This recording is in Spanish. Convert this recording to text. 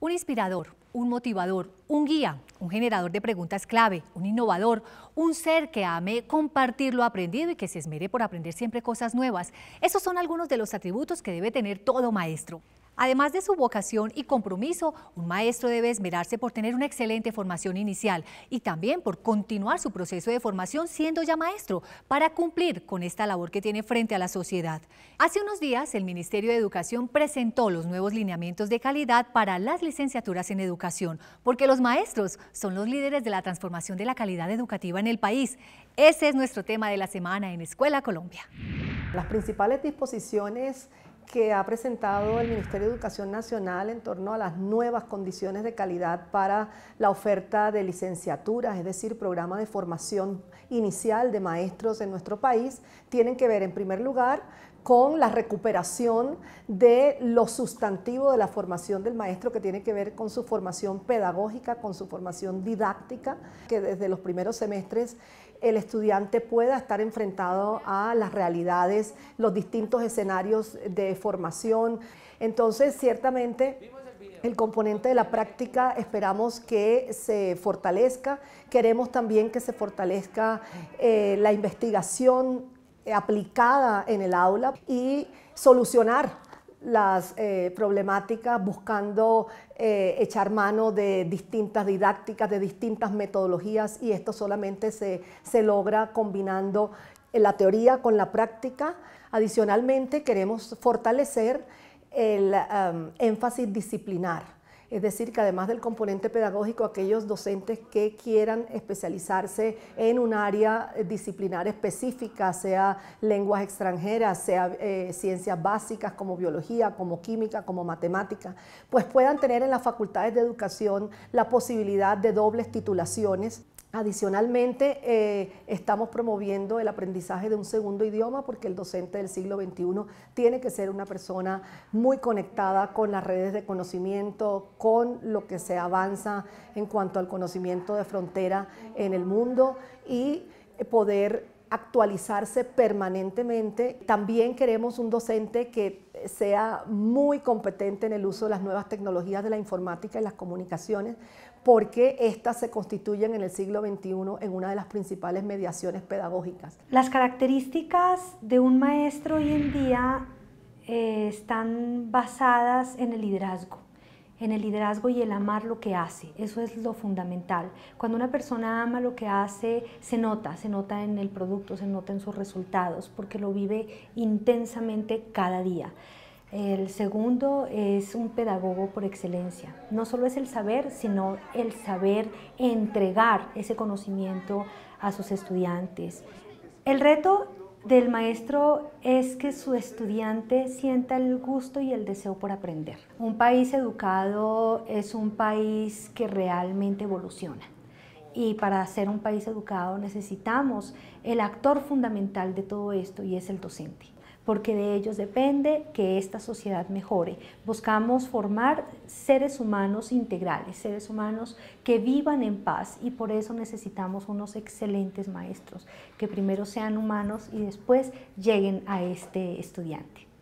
Un inspirador, un motivador, un guía, un generador de preguntas clave, un innovador, un ser que ame compartir lo aprendido y que se esmere por aprender siempre cosas nuevas. Esos son algunos de los atributos que debe tener todo maestro. Además de su vocación y compromiso, un maestro debe esmerarse por tener una excelente formación inicial y también por continuar su proceso de formación siendo ya maestro para cumplir con esta labor que tiene frente a la sociedad. Hace unos días, el Ministerio de Educación presentó los nuevos lineamientos de calidad para las licenciaturas en educación, porque los maestros son los líderes de la transformación de la calidad educativa en el país. Ese es nuestro tema de la semana en Escuela Colombia. Las principales disposiciones que ha presentado el Ministerio de Educación Nacional en torno a las nuevas condiciones de calidad para la oferta de licenciaturas, es decir, programa de formación inicial de maestros en nuestro país, tienen que ver, en primer lugar, con la recuperación de lo sustantivo de la formación del maestro que tiene que ver con su formación pedagógica, con su formación didáctica, que desde los primeros semestres el estudiante pueda estar enfrentado a las realidades, los distintos escenarios de formación. Entonces, ciertamente... El componente de la práctica esperamos que se fortalezca. Queremos también que se fortalezca eh, la investigación eh, aplicada en el aula y solucionar las eh, problemáticas buscando eh, echar mano de distintas didácticas, de distintas metodologías y esto solamente se, logra combinando la teoría con la práctica. Adicionalmente queremos fortalecer el um, énfasis disciplinar es decir, que además del componente pedagógico, aquellos docentes que quieran especializarse en un área eh, disciplinar específica, sea lenguas extranjeras, sea eh, ciencias básicas como biología, como química, como matemática, pues puedan tener en las facultades de educación la posibilidad de dobles titulaciones Adicionalmente, eh, estamos promoviendo el aprendizaje de un segundo idioma porque el docente del siglo XXI tiene que ser una persona muy conectada con las redes de conocimiento, con lo que se avanza en cuanto al conocimiento de frontera en el mundo y poder actualizarse permanentemente. También queremos un docente que sea muy competente en el uso de las nuevas tecnologías de la informática y las comunicaciones, porque éstas se constituyen en el siglo XXI en una de las principales mediaciones pedagógicas. Las características de un maestro hoy en día eh, están basadas en el liderazgo en el liderazgo y el amar lo que hace. Eso es lo fundamental. Cuando una persona ama lo que hace, se nota, se nota en el producto, se nota en sus resultados, porque lo vive intensamente cada día. El segundo es un pedagogo por excelencia. No solo es el saber, sino el saber entregar ese conocimiento a sus estudiantes. El reto del maestro es que su estudiante sienta el gusto y el deseo por aprender. Un país educado es un país que realmente evoluciona. Y para ser un país educado necesitamos el actor fundamental de todo esto y es el docente porque de ellos depende que esta sociedad mejore. Buscamos formar seres humanos integrales, seres humanos que vivan en paz y por eso necesitamos unos excelentes maestros, que primero sean humanos y después lleguen a este estudiante.